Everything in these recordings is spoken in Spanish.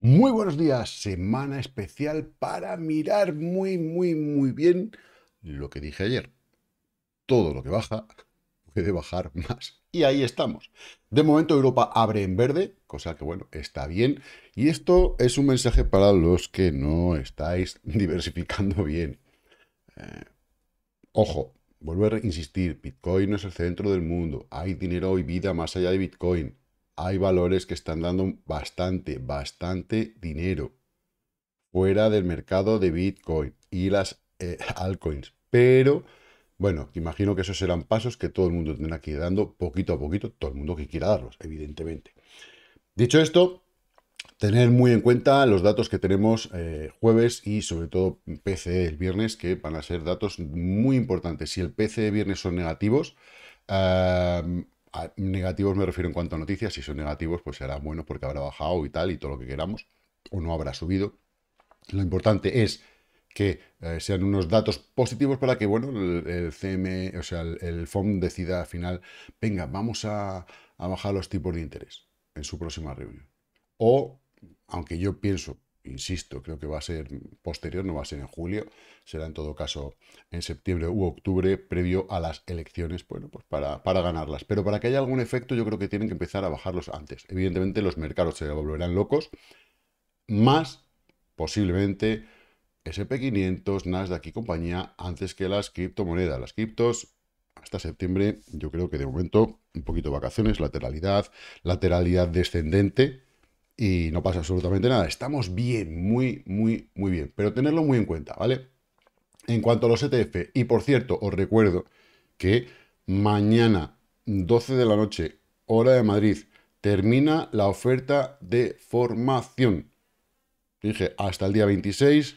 Muy buenos días, semana especial para mirar muy, muy, muy bien lo que dije ayer. Todo lo que baja puede bajar más. Y ahí estamos. De momento Europa abre en verde, cosa que bueno, está bien. Y esto es un mensaje para los que no estáis diversificando bien. Eh, ojo, vuelvo a insistir, Bitcoin no es el centro del mundo. Hay dinero y vida más allá de Bitcoin hay valores que están dando bastante, bastante dinero fuera del mercado de Bitcoin y las eh, altcoins. Pero, bueno, imagino que esos serán pasos que todo el mundo tendrá que ir dando poquito a poquito, todo el mundo que quiera darlos, evidentemente. Dicho esto, tener muy en cuenta los datos que tenemos eh, jueves y sobre todo PC el viernes, que van a ser datos muy importantes. Si el PCE viernes son negativos, ah, negativos me refiero en cuanto a noticias, si son negativos pues será bueno porque habrá bajado y tal y todo lo que queramos, o no habrá subido. Lo importante es que eh, sean unos datos positivos para que, bueno, el, CM, o sea, el, FOM decida al final, venga, vamos a bajar los tipos de interés en su próxima reunión. O, aunque yo pienso insisto, creo que va a ser posterior, no va a ser en julio, será en todo caso en septiembre u octubre, previo a las elecciones, bueno, pues para, ganarlas. Pero para que haya algún efecto, yo creo que tienen que empezar a bajarlos antes. Evidentemente, los mercados se volverán locos, más posiblemente SP500, Nasdaq y compañía, antes que las criptomonedas. Las criptos hasta septiembre, yo creo que de momento un poquito vacaciones, lateralidad, lateralidad descendente, y no pasa absolutamente nada. Estamos bien, muy, muy, muy bien. Pero tenerlo muy en cuenta, ¿vale? En cuanto a los ETF, y por cierto, os recuerdo que mañana, 12 de la noche, hora de Madrid, termina la oferta de formación. Dije, hasta el día 26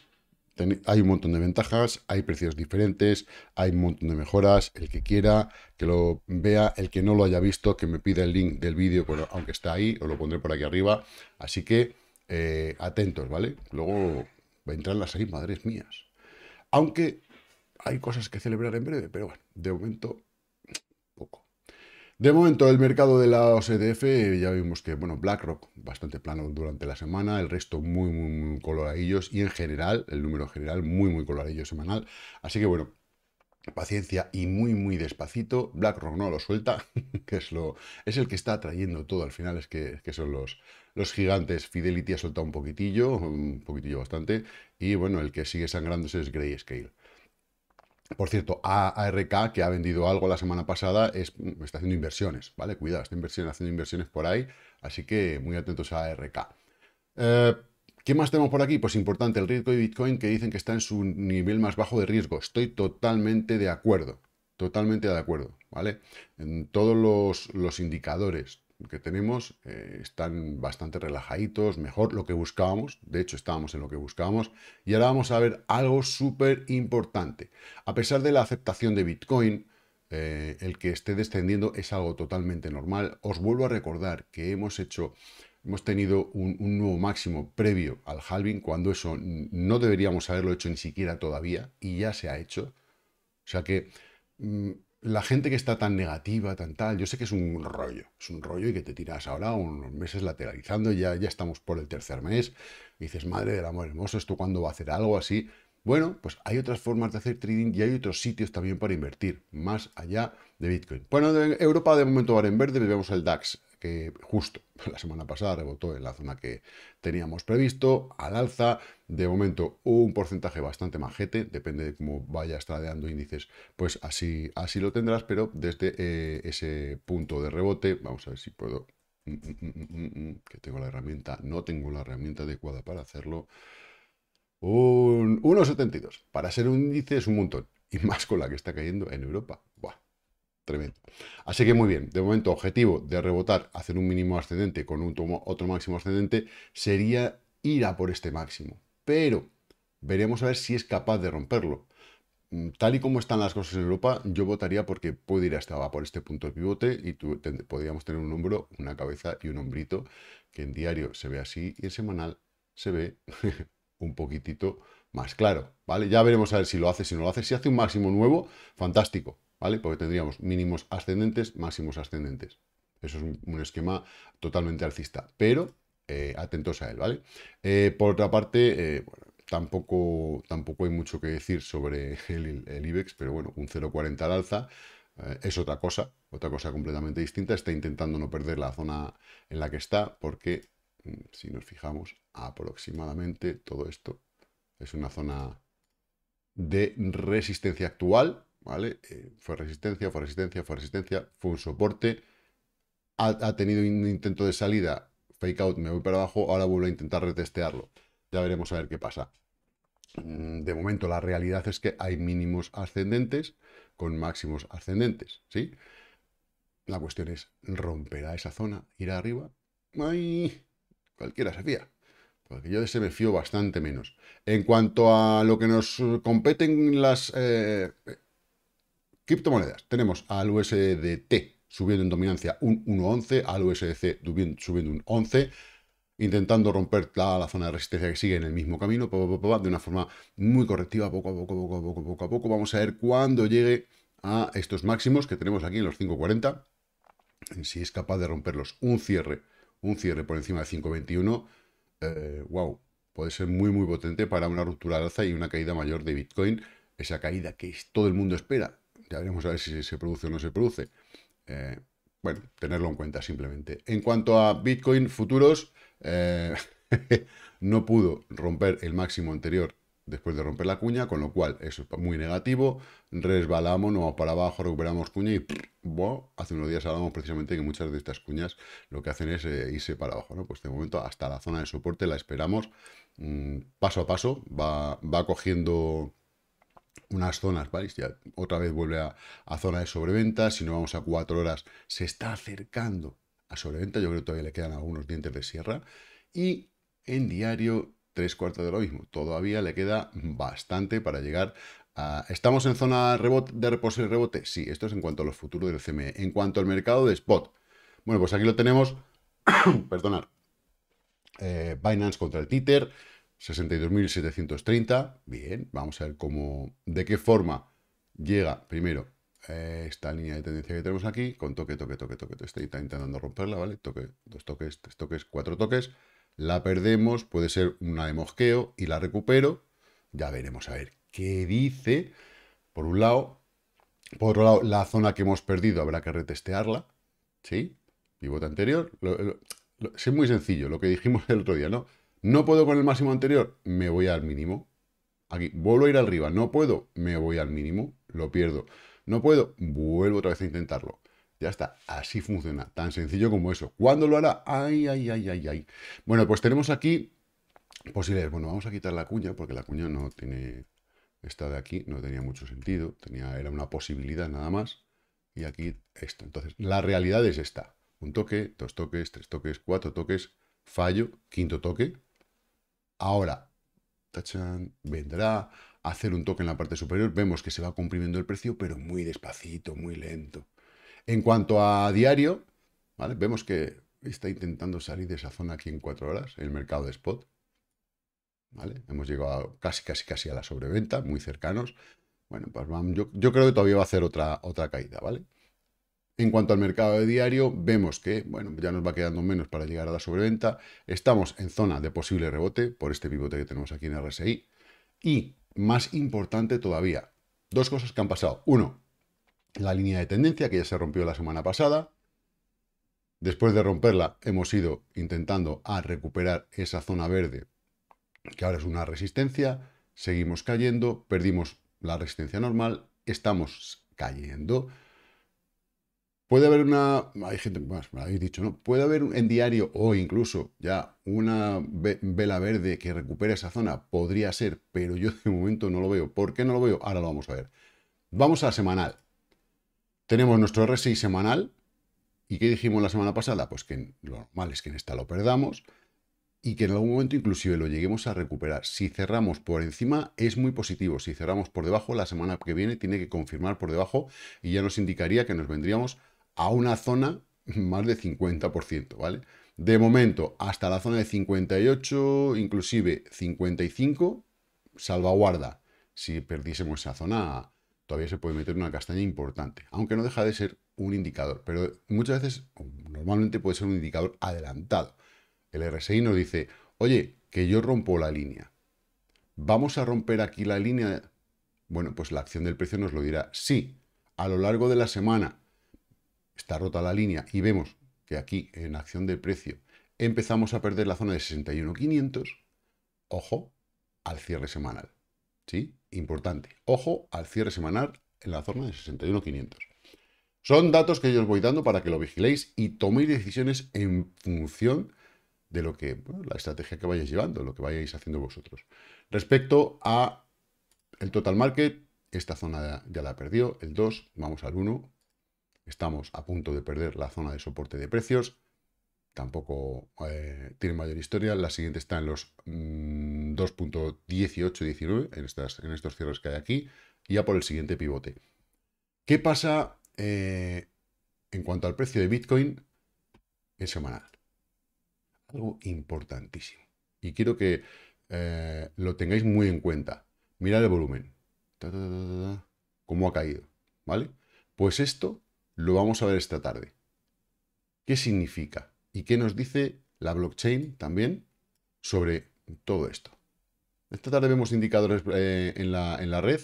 hay un montón de ventajas, hay precios diferentes, hay un montón de mejoras. El que quiera, que lo vea, el que no lo haya visto, que me pida el link del vídeo, aunque está ahí, os lo pondré por aquí arriba. Así que eh, atentos, ¿vale? Luego entrar las seis madres mías. Aunque hay cosas que celebrar en breve, pero bueno, de momento de momento, el mercado de la OCDF, ya vimos que, bueno, BlackRock bastante plano durante la semana, el resto muy, muy, coloradillos y en general, el número general muy, muy coloradillo semanal. Así que, bueno, paciencia y muy, muy despacito. BlackRock no lo suelta, que es, lo, es el que está trayendo todo al final, es que, son los, los gigantes. Fidelity ha soltado un poquitillo, un poquitillo bastante, y bueno, el que sigue sangrándose es Grayscale. Por cierto, ARK, que ha vendido algo la semana pasada, es, mm, está haciendo inversiones, ¿vale? Cuidado, está haciendo inversiones por ahí, así que muy atentos a ARK. Eh, ¿Qué más tenemos por aquí? Pues importante, el riesgo de Bitcoin que dicen que está en su nivel más bajo de riesgo. Estoy totalmente de acuerdo, totalmente de acuerdo, ¿vale? En todos los, los indicadores, que tenemos eh, están bastante relajaditos, mejor lo que buscábamos, de hecho estábamos en lo que buscábamos, y ahora vamos a ver algo súper importante. A pesar de la aceptación de Bitcoin, eh, el que esté descendiendo es algo totalmente normal. Os vuelvo a recordar que hemos hecho, hemos tenido un, un nuevo máximo previo al halving, cuando eso no deberíamos haberlo hecho ni siquiera todavía, y ya se ha hecho. O sea que mm, la gente que está tan negativa, tan tal, yo sé que es un rollo, es un rollo y que te tiras ahora unos meses lateralizando, ya, ya estamos por el tercer mes, y dices, madre del amor hermoso, ¿esto cuándo va a hacer algo así? Bueno, pues hay otras formas de hacer trading y hay otros sitios también para invertir, más allá de Bitcoin. Bueno, de Europa de momento va en verde, vemos el DAX que justo la semana pasada rebotó en la zona que teníamos previsto, al alza, de momento un porcentaje bastante majete, depende de cómo vayas tradeando índices, pues así, así lo tendrás, pero desde eh, ese punto de rebote, vamos a ver si puedo, mm, mm, mm, que tengo la herramienta, no tengo la herramienta adecuada para hacerlo, un 1,72, para ser un índice es un montón, y más con la que está cayendo en Europa, Buah, Tremendo. Así que muy bien, de momento objetivo de rebotar, hacer un mínimo ascendente con un otro máximo ascendente, sería ir a por este máximo. Pero veremos a ver si es capaz de romperlo. Mm, tal y como están las cosas en Europa, yo votaría porque puede ir hasta por este punto de pivote y tú, podríamos tener un hombro, una cabeza y un hombrito que en diario se ve así y en semanal se ve un poquitito más claro, ¿vale? Ya veremos a ver si lo hace, si no lo hace. Si hace un máximo nuevo, fantástico. Porque tendríamos mínimos ascendentes, máximos ascendentes. Eso es un, esquema totalmente alcista, pero eh, atentos a él, ¿vale? Eh, por otra parte, eh, tampoco, tampoco hay mucho que decir sobre el, el IBEX, pero bueno, un 0,40 al alza es otra cosa, otra cosa completamente distinta. Está intentando no perder la zona en la que está, porque mm, si nos fijamos, aproximadamente todo esto es una zona de resistencia actual, ¿vale? Eh, fue resistencia, fue resistencia, fue resistencia, fue un soporte, ha, tenido un intento de salida, fake out, me voy para abajo, ahora vuelvo a intentar retestearlo. Ya veremos a ver qué pasa. Mm, de momento la realidad es que hay mínimos ascendentes con máximos ascendentes, ¿sí? La cuestión es, ¿romperá esa zona? ¿Irá arriba? ¡Ay! Cualquiera se fía. yo de ese me fío bastante menos. En cuanto a lo que nos competen las eh, Criptomonedas. Tenemos al USDT subiendo en dominancia un 1.11, al USDC subiendo un 11, intentando romper la, la, zona de resistencia que sigue en el mismo camino, de una forma muy correctiva, poco a poco, poco a poco, poco a poco. Vamos a ver cuándo llegue a estos máximos que tenemos aquí en los 5.40. Si es capaz de romperlos un cierre, un cierre por encima de 5.21, eh, wow, puede ser muy, muy potente para una ruptura al alza y una caída mayor de Bitcoin. Esa caída que todo el mundo espera, ya veremos a ver si se produce o no se produce. Eh, bueno, tenerlo en cuenta simplemente. En cuanto a Bitcoin futuros, eh, no pudo romper el máximo anterior después de romper la cuña, con lo cual eso es muy negativo. Resbalamos, nos vamos para abajo, recuperamos cuña y hace unos días hablamos precisamente que muchas de estas cuñas lo que hacen es eh, irse para abajo. ¿no? Pues de momento hasta la zona de soporte la esperamos. Mm, paso a paso va, va cogiendo unas zonas, ¿vale? Ya otra vez vuelve a, zona de sobreventa, si no vamos a cuatro horas, se está acercando a sobreventa, yo creo que todavía le quedan algunos dientes de sierra, y en diario tres cuartos de lo mismo, todavía le queda bastante para llegar a... ¿Estamos en zona de reposo y rebote? Sí, esto es en cuanto a los futuros del CME. En cuanto al mercado de spot, bueno, pues aquí lo tenemos, perdonar, eh, Binance contra el Titer. 62.730. Bien, vamos a ver cómo, de qué forma llega primero eh, esta línea de tendencia que tenemos aquí, con toque, toque, toque, toque. Estoy intentando romperla, ¿vale? Toque, dos toques, tres toques, cuatro toques. La perdemos, puede ser una de mosqueo y la recupero. Ya veremos a ver qué dice. Por un lado, por otro lado, la zona que hemos perdido habrá que retestearla, ¿sí? Pivote anterior. es muy sencillo, lo que dijimos el otro día, ¿no? No puedo con el máximo anterior, me voy al mínimo. Aquí, vuelvo a ir arriba. No puedo, me voy al mínimo, lo pierdo. No puedo, vuelvo otra vez a intentarlo. Ya está, así funciona, tan sencillo como eso. ¿Cuándo lo hará? Ay, ay, ay, ay, ay. Bueno, pues tenemos aquí posibilidades. Bueno, vamos a quitar la cuña, porque la cuña no tiene... Esta de aquí no tenía mucho sentido, tenía, era una posibilidad nada más. Y aquí esto. Entonces, la realidad es esta. Un toque, dos toques, tres toques, cuatro toques, fallo, quinto toque, Ahora, tachan, vendrá a hacer un toque en la parte superior. Vemos que se va comprimiendo el precio, pero muy despacito, muy lento. En cuanto a diario, ¿vale? vemos que está intentando salir de esa zona aquí en cuatro horas, el mercado de spot. ¿Vale? Hemos llegado casi, casi, casi a la sobreventa, muy cercanos. Bueno, pues yo, yo creo que todavía va a hacer otra, otra caída, ¿vale? En cuanto al mercado de diario, vemos que bueno, ya nos va quedando menos para llegar a la sobreventa. Estamos en zona de posible rebote por este pivote que tenemos aquí en RSI. Y más importante todavía, dos cosas que han pasado. Uno, la línea de tendencia que ya se rompió la semana pasada. Después de romperla, hemos ido intentando a recuperar esa zona verde, que ahora es una resistencia. Seguimos cayendo, perdimos la resistencia normal, estamos cayendo. Puede haber una, hay gente más, me habéis dicho, ¿no? Puede haber en diario o incluso ya una vela verde que recupere esa zona, podría ser, pero yo de momento no lo veo. ¿Por qué no lo veo? Ahora lo vamos a ver. Vamos a la semanal. Tenemos nuestro R6 semanal. ¿Y qué dijimos la semana pasada? Pues que lo normal es que en esta lo perdamos y que en algún momento inclusive lo lleguemos a recuperar. Si cerramos por encima es muy positivo, si cerramos por debajo la semana que viene tiene que confirmar por debajo y ya nos indicaría que nos vendríamos a una zona más de 50%, ¿vale? De momento, hasta la zona de 58, inclusive 55, salvaguarda. Si perdiésemos esa zona, todavía se puede meter una castaña importante, aunque no deja de ser un indicador, pero muchas veces, normalmente puede ser un indicador adelantado. El RSI nos dice, oye, que yo rompo la línea. ¿Vamos a romper aquí la línea? Bueno, pues la acción del precio nos lo dirá. Sí, a lo largo de la semana está rota la línea y vemos que aquí en acción de precio empezamos a perder la zona de 61.500, ojo al cierre semanal. ¿Sí? Importante. Ojo al cierre semanal en la zona de 61.500. Son datos que yo os voy dando para que lo vigiléis y toméis decisiones en función de lo que la estrategia que vayáis llevando, lo que vayáis haciendo vosotros. Respecto a el total market, esta zona ya la perdió, el 2, vamos al 1, estamos a punto de perder la zona de soporte de precios. Tampoco eh, tiene mayor historia. La siguiente está en los 2.18-19, mm, en, estas, en estos cierres que hay aquí, ya por el siguiente pivote. ¿Qué pasa eh, en cuanto al precio de Bitcoin en semanal? Algo importantísimo. Y quiero que eh, lo tengáis muy en cuenta. Mirad el volumen. cómo ha caído. ¿Vale? Pues esto lo vamos a ver esta tarde. ¿Qué significa? ¿Y qué nos dice la blockchain también sobre todo esto? Esta tarde vemos indicadores eh, en, la, red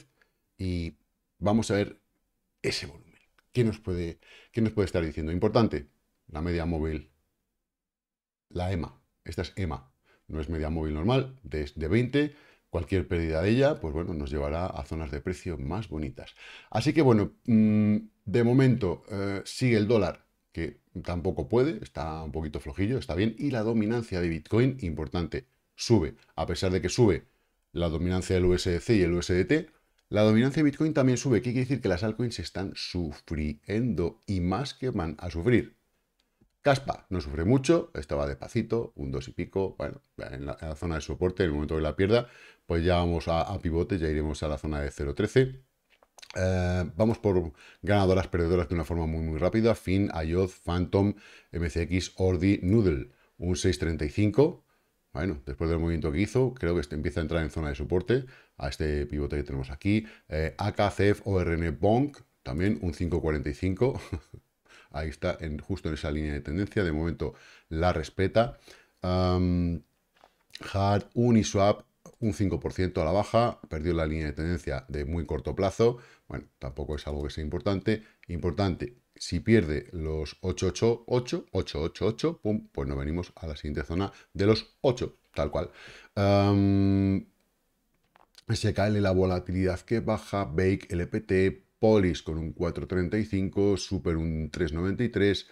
y vamos a ver ese volumen. ¿Qué nos, puede, nos puede estar diciendo? Importante, la media móvil, la EMA. Esta es EMA, no es media móvil normal, de, 20. Cualquier pérdida de ella, pues bueno, nos llevará a zonas de precio más bonitas. Así que bueno, mm, de momento eh, sigue el dólar, que tampoco puede, está un poquito flojillo, está bien. Y la dominancia de Bitcoin, importante, sube. A pesar de que sube la dominancia del USDC y el USDT, la dominancia de Bitcoin también sube. ¿Qué quiere decir? Que las altcoins están sufriendo y más que van a sufrir. Caspa no sufre mucho, estaba despacito, un dos y pico, bueno, en la, zona de soporte, en el momento que la pierda, pues ya vamos a, a pivote, ya iremos a la zona de 0.13. Eh, vamos por ganadoras, perdedoras de una forma muy, muy rápida. fin Ayoz, Phantom, MCX, Ordi, Noodle. Un 635. Bueno, después del movimiento que hizo, creo que este empieza a entrar en zona de soporte a este pivote que tenemos aquí. Eh, AKCF, ORN, Bonk. También un 545. Ahí está, en, justo en esa línea de tendencia. De momento la respeta. Um, Hard, Uniswap, un 5% a la baja, perdió la línea de tendencia de muy corto plazo, bueno, tampoco es algo que sea importante, importante, si pierde los 888, 888, pum, pues nos venimos a la siguiente zona de los 8, tal cual. Um, SKL, la volatilidad que baja, Bake, LPT, Polis con un 4.35, Super un 3.93,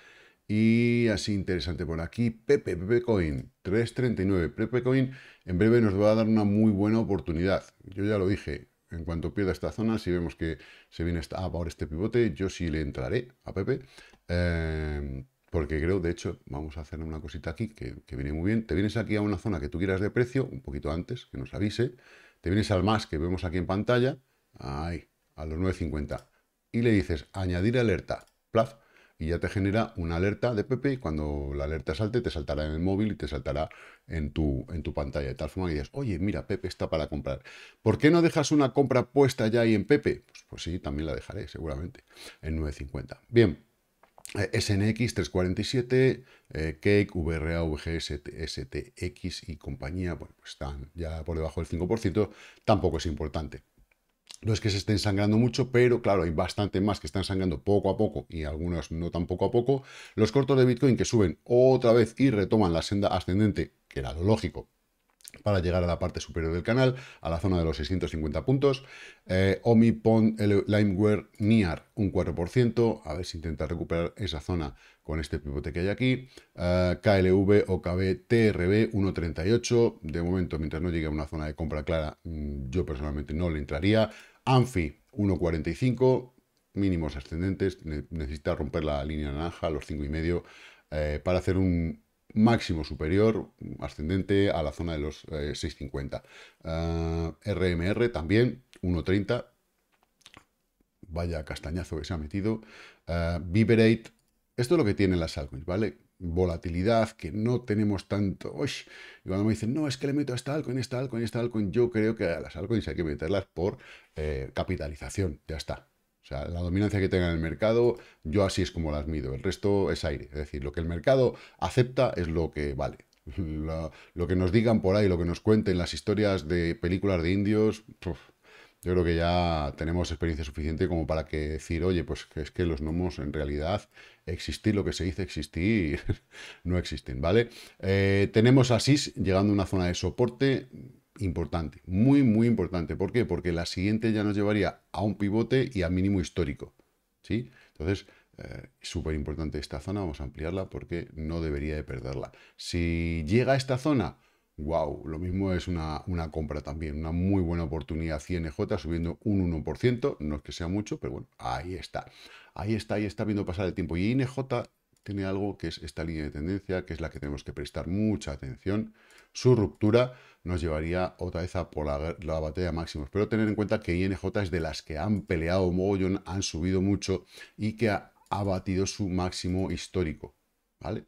y así interesante por aquí, Pepe, Pepe Coin, 3.39. Pepe Coin en breve nos va a dar una muy buena oportunidad. Yo ya lo dije, en cuanto pierda esta zona, si vemos que se viene a ah, este pivote, yo sí le entraré a Pepe. Em, porque creo, de hecho, vamos a hacer una cosita aquí que, que, viene muy bien. Te vienes aquí a una zona que tú quieras de precio, un poquito antes, que nos avise. Te vienes al más que vemos aquí en pantalla, ahí, a los 9.50. Y le dices, añadir alerta, plaf, y ya te genera una alerta de Pepe y cuando la alerta salte te saltará en el móvil y te saltará en tu, en tu pantalla, de tal forma que digas, oye, mira, Pepe está para comprar. ¿Por qué no dejas una compra puesta ya ahí en Pepe? Pues, pues sí, también la dejaré seguramente en 9.50. Bien, eh, SNX 347, eh, Cake, VRA, VGS, STX y compañía, bueno, pues están ya por debajo del 5%, tampoco es importante no es que se estén sangrando mucho, pero claro, hay bastante más que están sangrando poco a poco y algunos no tan poco a poco. Los cortos de Bitcoin que suben otra vez y retoman la senda ascendente, que era lo lógico, para llegar a la parte superior del canal, a la zona de los 650 puntos. Eh, Omi, Limeware, Niar, un 4%. A ver si intenta recuperar esa zona con este pivote que hay aquí. KLV, OKB, TRB, 1.38. De momento, mientras no llegue a una zona de compra clara, mm, yo personalmente no le entraría. Anfi, 1.45. Mínimos ascendentes, necesita romper la línea naranja, los 5,5, eh, para hacer un, máximo superior, ascendente a la zona de los 6.50. Eh, ah, RMR también, 1.30. Vaya castañazo que se ha metido. Ah, vibrate esto es lo que tienen las altcoins, ¿vale? Volatilidad, que no tenemos tanto. Uy, y cuando me dicen, no, es que le meto a esta altcoin, esta altcoin, esta altcoin, yo creo que a las altcoins hay que meterlas por eh, capitalización, ya está. O sea, la dominancia que tenga en el mercado, yo así es como las mido. El resto es aire. Es decir, lo que el mercado acepta es lo que vale. lo que nos digan por ahí, lo que nos cuenten las historias de películas de indios, yo creo que ya tenemos experiencia suficiente como para que decir, oye, pues es que los gnomos en realidad existir, lo que se dice existir, no existen, ¿vale? Eh, tenemos Asís llegando a una zona de soporte importante, muy, muy importante. ¿Por qué? Porque la siguiente ya nos llevaría a un pivote y a mínimo histórico. ¿sí? Entonces, eh, súper importante esta zona, vamos a ampliarla porque no debería de perderla. Si llega a esta zona, wow, lo mismo es una, una compra también, una muy buena oportunidad. cnj subiendo un 1%, no es que sea mucho, pero bueno, ahí está. Ahí está, ahí está viendo pasar el tiempo. Y INJ tiene algo que es esta línea de tendencia, que es la que tenemos que prestar mucha atención. Su ruptura nos llevaría otra vez a por la, batalla máximos. Pero tener en cuenta que INJ es de las que han peleado mogollón, han subido mucho y que ha, abatido batido su máximo histórico. ¿Vale?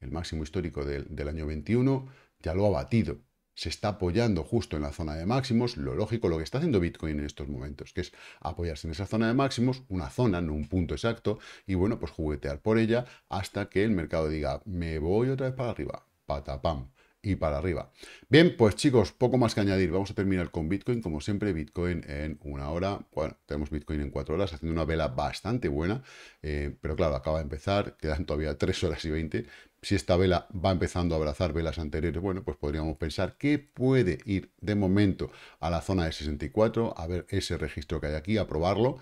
El máximo histórico del, del año 21 ya lo ha batido se está apoyando justo en la zona de máximos, lo lógico, lo que está haciendo Bitcoin en estos momentos, que es apoyarse en esa zona de máximos, una zona, no un punto exacto, y bueno, pues juguetear por ella hasta que el mercado diga, me voy otra vez para arriba, patapam y para arriba. Bien, pues chicos, poco más que añadir. Vamos a terminar con Bitcoin. Como siempre, Bitcoin en una hora. Bueno, tenemos Bitcoin en cuatro horas, haciendo una vela bastante buena. Eh, pero claro, acaba de empezar. Quedan todavía tres horas y veinte. Si esta vela va empezando a abrazar velas anteriores, bueno, pues podríamos pensar que puede ir de momento a la zona de 64, a ver ese registro que hay aquí, a probarlo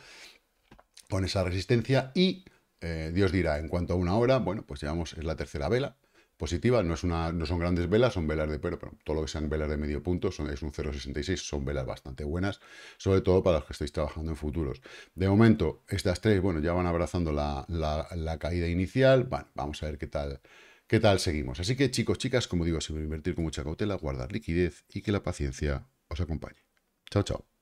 con esa resistencia y... Eh, Dios dirá, en cuanto a una hora, bueno, pues llevamos, es la tercera vela, positiva, no, es una, no son grandes velas, son velas de pero, pero todo lo que sean velas de medio punto son, es un 0,66, son velas bastante buenas, sobre todo para los que estáis trabajando en futuros. De momento, estas tres, bueno, ya van abrazando la, caída inicial, vamos a ver qué tal, qué tal seguimos. Así que chicos, chicas, como digo, siempre invertir con mucha cautela, guardar liquidez y que la paciencia os acompañe. Chao, chao.